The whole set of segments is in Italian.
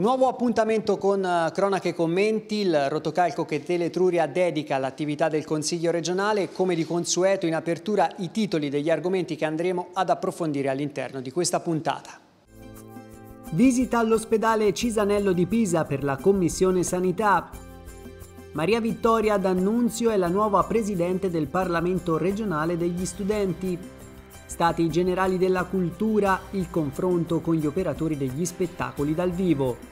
Un nuovo appuntamento con eh, Cronache e Commenti, il rotocalco che Teletruria dedica all'attività del Consiglio regionale come di consueto in apertura i titoli degli argomenti che andremo ad approfondire all'interno di questa puntata. Visita all'ospedale Cisanello di Pisa per la Commissione Sanità. Maria Vittoria D'Annunzio è la nuova Presidente del Parlamento regionale degli studenti. Stati generali della cultura, il confronto con gli operatori degli spettacoli dal vivo.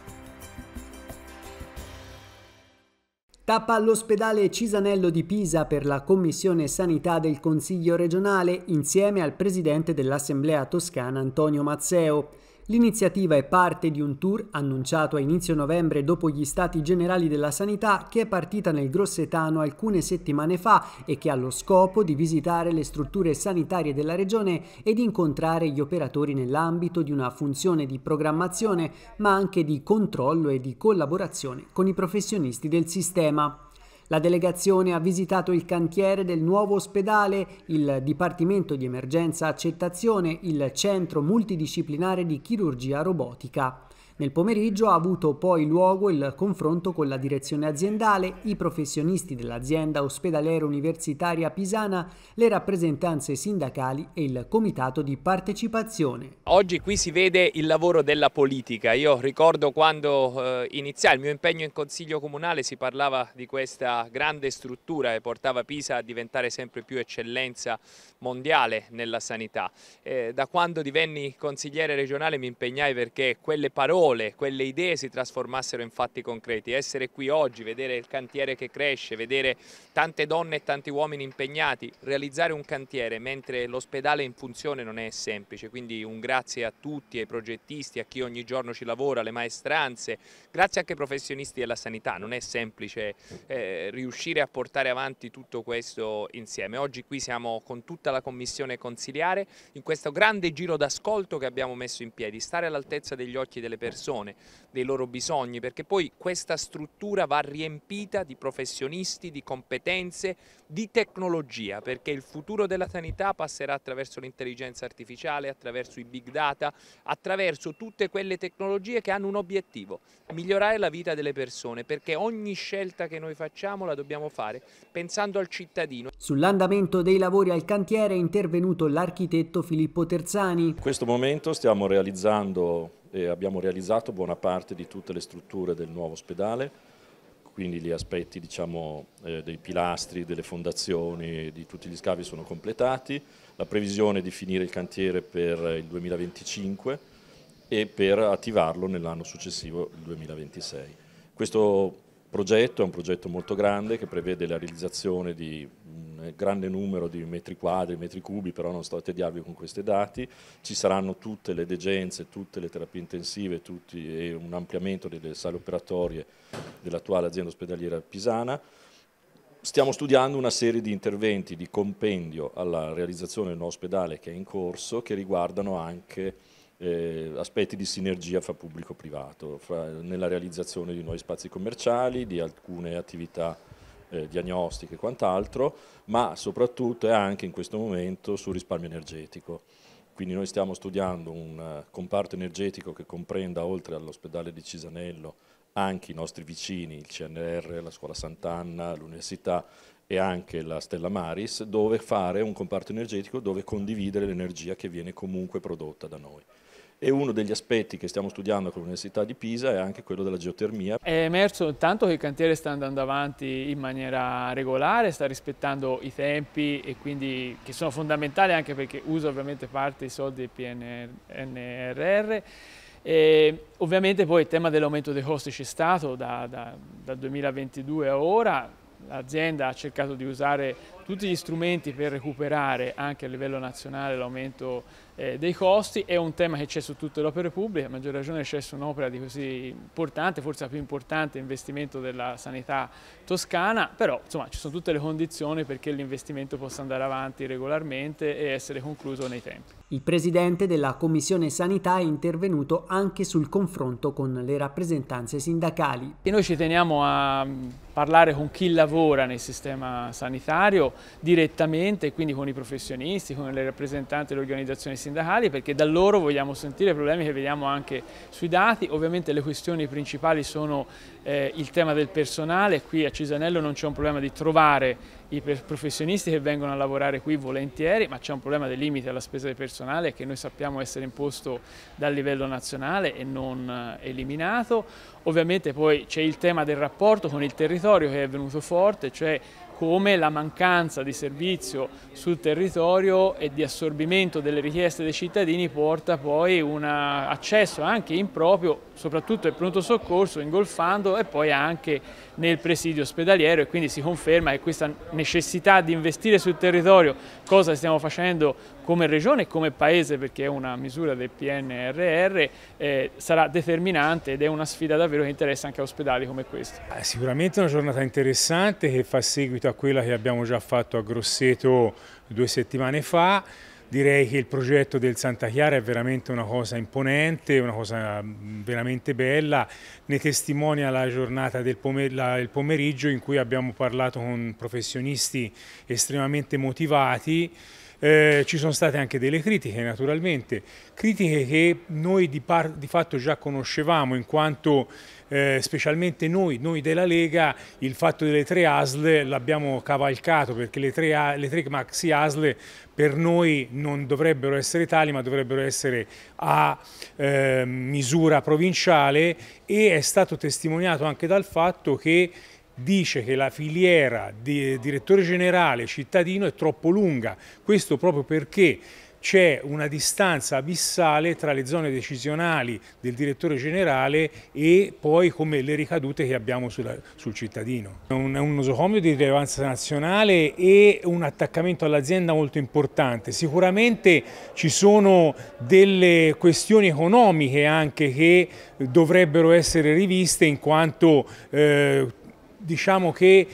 Tappa all'ospedale Cisanello di Pisa per la Commissione Sanità del Consiglio regionale insieme al presidente dell'Assemblea toscana Antonio Mazzeo. L'iniziativa è parte di un tour annunciato a inizio novembre dopo gli Stati Generali della Sanità che è partita nel Grossetano alcune settimane fa e che ha lo scopo di visitare le strutture sanitarie della regione e di incontrare gli operatori nell'ambito di una funzione di programmazione ma anche di controllo e di collaborazione con i professionisti del sistema. La delegazione ha visitato il cantiere del nuovo ospedale, il Dipartimento di Emergenza Accettazione, il Centro Multidisciplinare di Chirurgia Robotica. Nel pomeriggio ha avuto poi luogo il confronto con la direzione aziendale, i professionisti dell'azienda ospedaliera universitaria pisana, le rappresentanze sindacali e il comitato di partecipazione. Oggi qui si vede il lavoro della politica. Io ricordo quando eh, iniziai il mio impegno in consiglio comunale si parlava di questa grande struttura che portava Pisa a diventare sempre più eccellenza mondiale nella sanità. Eh, da quando divenni consigliere regionale mi impegnai perché quelle parole parole, quelle idee si trasformassero in fatti concreti. Essere qui oggi, vedere il cantiere che cresce, vedere tante donne e tanti uomini impegnati, realizzare un cantiere mentre l'ospedale è in funzione non è semplice, quindi un grazie a tutti, ai progettisti, a chi ogni giorno ci lavora, alle maestranze, grazie anche ai professionisti della sanità, non è semplice eh, riuscire a portare avanti tutto questo insieme. Oggi qui siamo con tutta la commissione consiliare in questo grande giro d'ascolto che abbiamo messo in piedi, stare all'altezza degli occhi delle persone persone, dei loro bisogni, perché poi questa struttura va riempita di professionisti, di competenze, di tecnologia, perché il futuro della sanità passerà attraverso l'intelligenza artificiale, attraverso i big data, attraverso tutte quelle tecnologie che hanno un obiettivo, migliorare la vita delle persone, perché ogni scelta che noi facciamo la dobbiamo fare pensando al cittadino. Sull'andamento dei lavori al cantiere è intervenuto l'architetto Filippo Terzani. In questo momento stiamo realizzando e abbiamo realizzato buona parte di tutte le strutture del nuovo ospedale, quindi gli aspetti diciamo, eh, dei pilastri, delle fondazioni, di tutti gli scavi sono completati, la previsione è di finire il cantiere per il 2025 e per attivarlo nell'anno successivo, il 2026. Questo progetto è un progetto molto grande che prevede la realizzazione di grande numero di metri quadri, metri cubi, però non sto a tediarvi con questi dati, ci saranno tutte le degenze, tutte le terapie intensive tutti, e un ampliamento delle sale operatorie dell'attuale azienda ospedaliera pisana. Stiamo studiando una serie di interventi di compendio alla realizzazione del nuovo ospedale che è in corso che riguardano anche eh, aspetti di sinergia fra pubblico e privato, fra, nella realizzazione di nuovi spazi commerciali, di alcune attività eh, diagnostiche e quant'altro, ma soprattutto e anche in questo momento sul risparmio energetico. Quindi noi stiamo studiando un uh, comparto energetico che comprenda oltre all'ospedale di Cisanello anche i nostri vicini, il CNR, la scuola Sant'Anna, l'università e anche la Stella Maris, dove fare un comparto energetico dove condividere l'energia che viene comunque prodotta da noi e uno degli aspetti che stiamo studiando con l'Università di Pisa è anche quello della geotermia. È emerso tanto che il cantiere sta andando avanti in maniera regolare, sta rispettando i tempi e quindi che sono fondamentali anche perché usa ovviamente parte i soldi del PNRR. E ovviamente poi il tema dell'aumento dei costi c'è stato da, da, dal 2022 a ora, l'azienda ha cercato di usare tutti gli strumenti per recuperare anche a livello nazionale l'aumento eh, dei costi, è un tema che c'è su tutte le opere pubbliche, a maggior ragione c'è su un'opera di così importante, forse la più importante investimento della sanità toscana, però insomma, ci sono tutte le condizioni perché l'investimento possa andare avanti regolarmente e essere concluso nei tempi. Il presidente della Commissione Sanità è intervenuto anche sul confronto con le rappresentanze sindacali. E noi ci teniamo a parlare con chi lavora nel sistema sanitario direttamente, quindi con i professionisti, con le rappresentanti delle organizzazioni sindacali, perché da loro vogliamo sentire i problemi che vediamo anche sui dati. Ovviamente le questioni principali sono eh, il tema del personale, qui a Cisanello non c'è un problema di trovare i professionisti che vengono a lavorare qui volentieri, ma c'è un problema dei limiti alla spesa di personale che noi sappiamo essere imposto dal livello nazionale e non eh, eliminato. Ovviamente poi c'è il tema del rapporto con il territorio che è venuto forte, cioè come la mancanza di servizio sul territorio e di assorbimento delle richieste dei cittadini porta poi un accesso anche improprio, soprattutto al pronto soccorso, ingolfando e poi anche nel presidio ospedaliero e quindi si conferma che questa necessità di investire sul territorio, cosa stiamo facendo come regione e come paese perché è una misura del PNRR, eh, sarà determinante ed è una sfida davvero che interessa anche a ospedali come questo. Ah, sicuramente una giornata interessante che fa seguito a quella che abbiamo già fatto a Grosseto due settimane fa. Direi che il progetto del Santa Chiara è veramente una cosa imponente, una cosa veramente bella, ne testimonia la giornata del pomer la, pomeriggio in cui abbiamo parlato con professionisti estremamente motivati. Eh, ci sono state anche delle critiche naturalmente, critiche che noi di, di fatto già conoscevamo in quanto eh, specialmente noi, noi della Lega, il fatto delle tre ASL l'abbiamo cavalcato perché le tre, le tre maxi ASL per noi non dovrebbero essere tali ma dovrebbero essere a eh, misura provinciale e è stato testimoniato anche dal fatto che dice che la filiera di direttore generale cittadino è troppo lunga, questo proprio perché c'è una distanza abissale tra le zone decisionali del direttore generale e poi come le ricadute che abbiamo sulla, sul cittadino. È un, un nosocomio di rilevanza nazionale e un attaccamento all'azienda molto importante. Sicuramente ci sono delle questioni economiche anche che dovrebbero essere riviste in quanto eh, diciamo che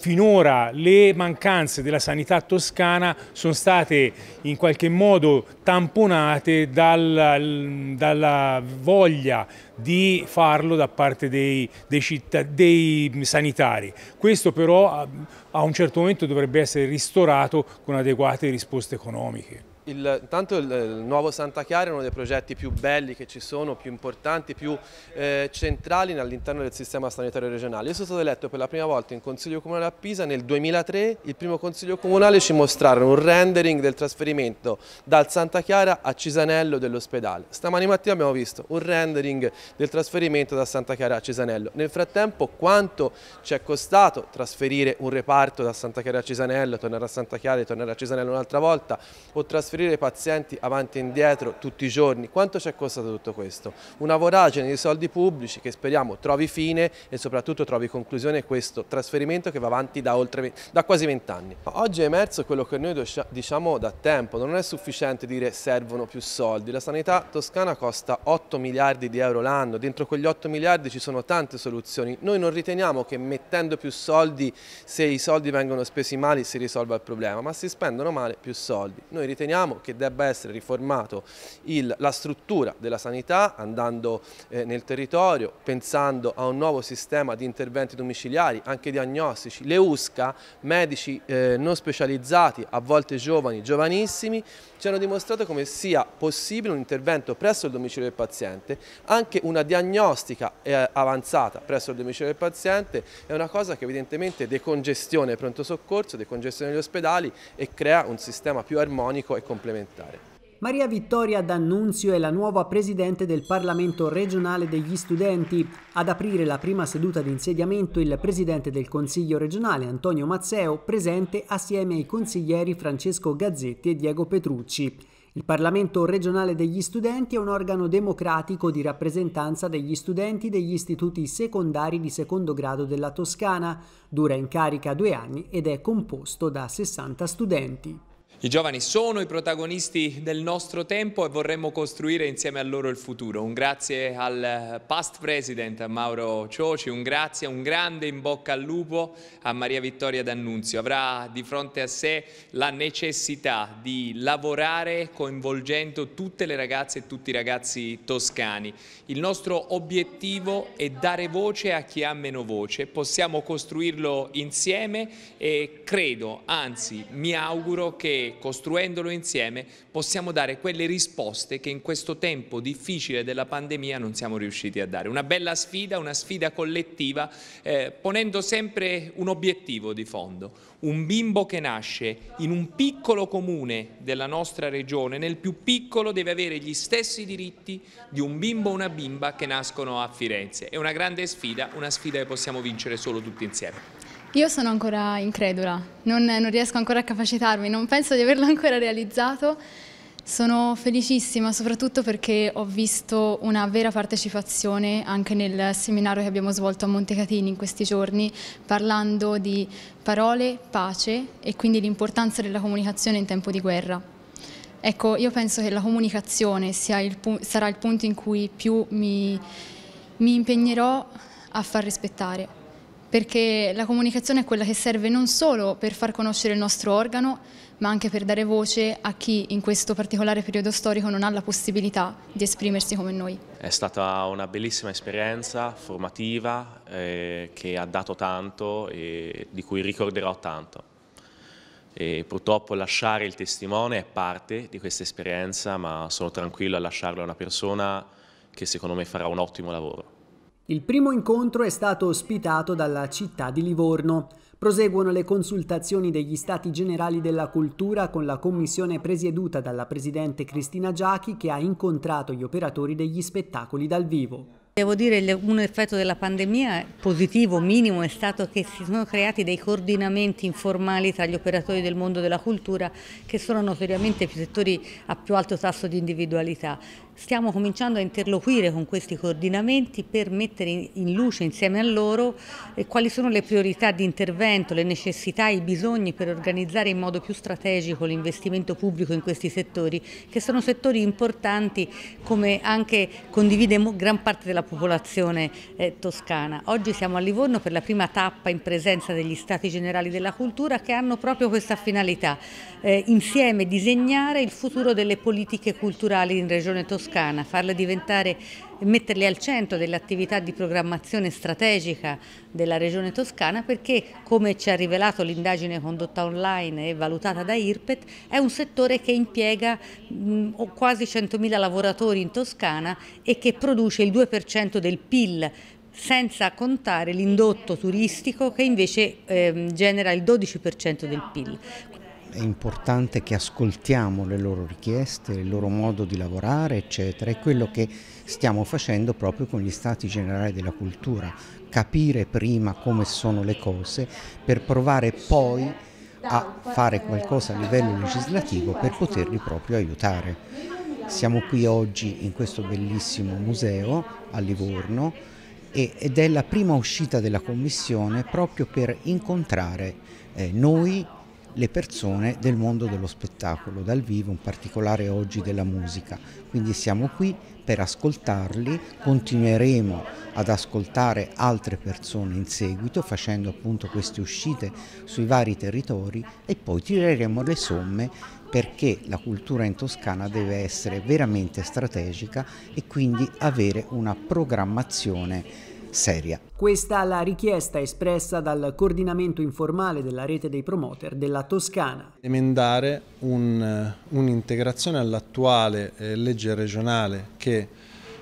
finora le mancanze della sanità toscana sono state in qualche modo tamponate dal, dalla voglia di farlo da parte dei, dei, città, dei sanitari. Questo però a, a un certo momento dovrebbe essere ristorato con adeguate risposte economiche. Il, intanto il, il, nuovo Santa Chiara è uno dei progetti più belli che ci sono, più importanti, più eh, centrali all'interno del sistema sanitario regionale. Io sono stato eletto per la prima volta in Consiglio Comunale a Pisa nel 2003, il primo Consiglio Comunale ci mostrarono un rendering del trasferimento dal Santa Chiara a Cisanello dell'ospedale. Stamani mattina abbiamo visto un rendering del trasferimento da Santa Chiara a Cisanello. Nel frattempo quanto ci è costato trasferire un reparto da Santa Chiara a Cisanello, tornare a Santa Chiara e tornare a Cisanello un'altra volta o trasferire trasferire i pazienti avanti e indietro tutti i giorni. Quanto ci è costato tutto questo? Una voragine di soldi pubblici che speriamo trovi fine e soprattutto trovi conclusione questo trasferimento che va avanti da, oltre, da quasi vent'anni. Oggi è emerso quello che noi diciamo da tempo, non è sufficiente dire servono più soldi. La sanità toscana costa 8 miliardi di euro l'anno, dentro quegli 8 miliardi ci sono tante soluzioni. Noi non riteniamo che mettendo più soldi, se i soldi vengono spesi male, si risolva il problema, ma si spendono male più soldi. Noi riteniamo Riteniamo che debba essere riformato il, la struttura della sanità andando eh, nel territorio, pensando a un nuovo sistema di interventi domiciliari, anche diagnostici, le USCA, medici eh, non specializzati, a volte giovani, giovanissimi, ci hanno dimostrato come sia possibile un intervento presso il domicilio del paziente, anche una diagnostica eh, avanzata presso il domicilio del paziente è una cosa che evidentemente decongestione pronto soccorso, decongestione degli ospedali e crea un sistema più armonico e completo complementare. Maria Vittoria D'Annunzio è la nuova presidente del Parlamento regionale degli studenti. Ad aprire la prima seduta di insediamento il presidente del Consiglio regionale Antonio Mazzeo, presente assieme ai consiglieri Francesco Gazzetti e Diego Petrucci. Il Parlamento regionale degli studenti è un organo democratico di rappresentanza degli studenti degli istituti secondari di secondo grado della Toscana. Dura in carica due anni ed è composto da 60 studenti. I giovani sono i protagonisti del nostro tempo e vorremmo costruire insieme a loro il futuro. Un grazie al past president Mauro Cioci, un grazie, un grande in bocca al lupo a Maria Vittoria D'Annunzio. Avrà di fronte a sé la necessità di lavorare coinvolgendo tutte le ragazze e tutti i ragazzi toscani. Il nostro obiettivo è dare voce a chi ha meno voce. Possiamo costruirlo insieme e credo, anzi mi auguro che costruendolo insieme possiamo dare quelle risposte che in questo tempo difficile della pandemia non siamo riusciti a dare. Una bella sfida, una sfida collettiva, eh, ponendo sempre un obiettivo di fondo. Un bimbo che nasce in un piccolo comune della nostra regione, nel più piccolo deve avere gli stessi diritti di un bimbo o una bimba che nascono a Firenze. È una grande sfida, una sfida che possiamo vincere solo tutti insieme. Io sono ancora incredula, non, non, riesco ancora a capacitarmi, non penso di averlo ancora realizzato. Sono felicissima soprattutto perché ho visto una vera partecipazione anche nel seminario che abbiamo svolto a Montecatini in questi giorni parlando di parole, pace e quindi l'importanza della comunicazione in tempo di guerra. Ecco, io penso che la comunicazione il, sarà il punto in cui più mi, mi impegnerò a far rispettare perché la comunicazione è quella che serve non solo per far conoscere il nostro organo, ma anche per dare voce a chi in questo particolare periodo storico non ha la possibilità di esprimersi come noi. È stata una bellissima esperienza formativa eh, che ha dato tanto e di cui ricorderò tanto. E purtroppo lasciare il testimone è parte di questa esperienza, ma sono tranquillo a lasciarlo a una persona che secondo me farà un ottimo lavoro. Il primo incontro è stato ospitato dalla città di Livorno. Proseguono le consultazioni degli Stati Generali della Cultura con la commissione presieduta dalla Presidente Cristina Giachi che ha incontrato gli operatori degli spettacoli dal vivo. Devo dire che un effetto della pandemia positivo, minimo, è stato che si sono creati dei coordinamenti informali tra gli operatori del mondo della cultura che sono notoriamente più settori a più alto tasso di individualità stiamo cominciando a interloquire con questi coordinamenti per mettere in luce insieme a loro eh, quali sono le priorità di intervento, le necessità, i bisogni per organizzare in modo più strategico l'investimento pubblico in questi settori, che sono settori importanti come anche condivide gran parte della popolazione eh, toscana. Oggi siamo a Livorno per la prima tappa in presenza degli Stati Generali della Cultura che hanno proprio questa finalità, eh, insieme disegnare il futuro delle politiche culturali in Regione Toscana toscana, farla diventare metterle al centro dell'attività di programmazione strategica della Regione Toscana perché, come ci ha rivelato l'indagine condotta online e valutata da IRPET, è un settore che impiega mh, quasi 100.000 lavoratori in Toscana e che produce il 2% del PIL senza contare l'indotto turistico che invece ehm, genera il 12% del PIL è importante che ascoltiamo le loro richieste, il loro modo di lavorare, eccetera. È quello che stiamo facendo proprio con gli stati generali della cultura, capire prima come sono le cose per provare poi a fare qualcosa a livello legislativo per poterli proprio aiutare. Siamo qui oggi in questo bellissimo museo a Livorno ed è la prima uscita della commissione proprio per incontrare eh, noi le persone del mondo dello spettacolo dal vivo, in particolare oggi della musica. Quindi siamo qui per ascoltarli, continueremo ad ascoltare altre persone in seguito facendo appunto queste uscite sui vari territori e poi tireremo le somme perché la cultura in Toscana deve essere veramente strategica e quindi avere una programmazione seria. Questa la richiesta espressa dal coordinamento informale della rete dei promoter della Toscana. Emendare un, eh, un'integrazione all'attuale eh, legge regionale che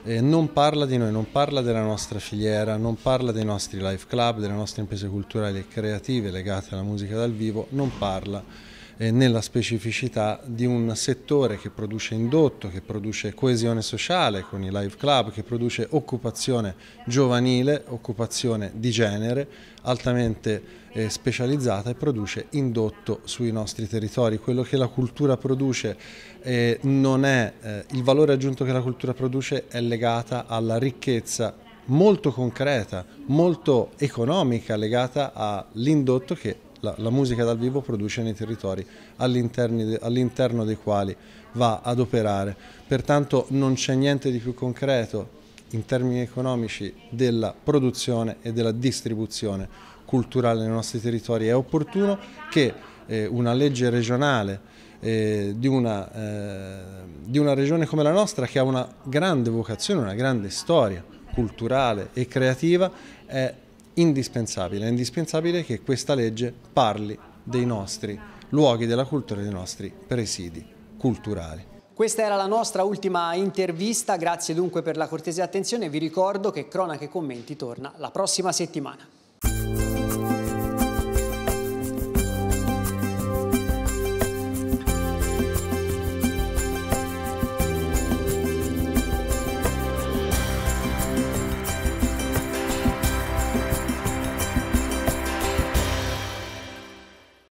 eh, non parla di noi, non parla della nostra filiera, non parla dei nostri live club, delle nostre imprese culturali e creative legate alla musica dal vivo, non parla eh, nella specificità di un settore che produce indotto, che produce coesione sociale con i live club, che produce occupazione giovanile, occupazione di genere, altamente eh, specializzata e produce indotto sui nostri territori. Quello che la cultura produce eh, non è, il valore aggiunto che la cultura produce è legata alla ricchezza molto concreta, molto economica, legata all'indotto che la, la musica dal vivo produce nei territori all'interno all dei quali va ad operare. Pertanto non c'è niente di più concreto in termini economici della produzione e della distribuzione culturale nei nostri territori. È opportuno che eh, una legge regionale eh, di, una, eh, di, una, regione come la nostra che ha una grande vocazione, una grande storia culturale e creativa, è indispensabile, è indispensabile che questa legge parli dei nostri luoghi della cultura e dei nostri presidi culturali. Questa era la nostra ultima intervista, grazie dunque per la cortese attenzione, vi ricordo che Cronache Commenti torna la prossima settimana.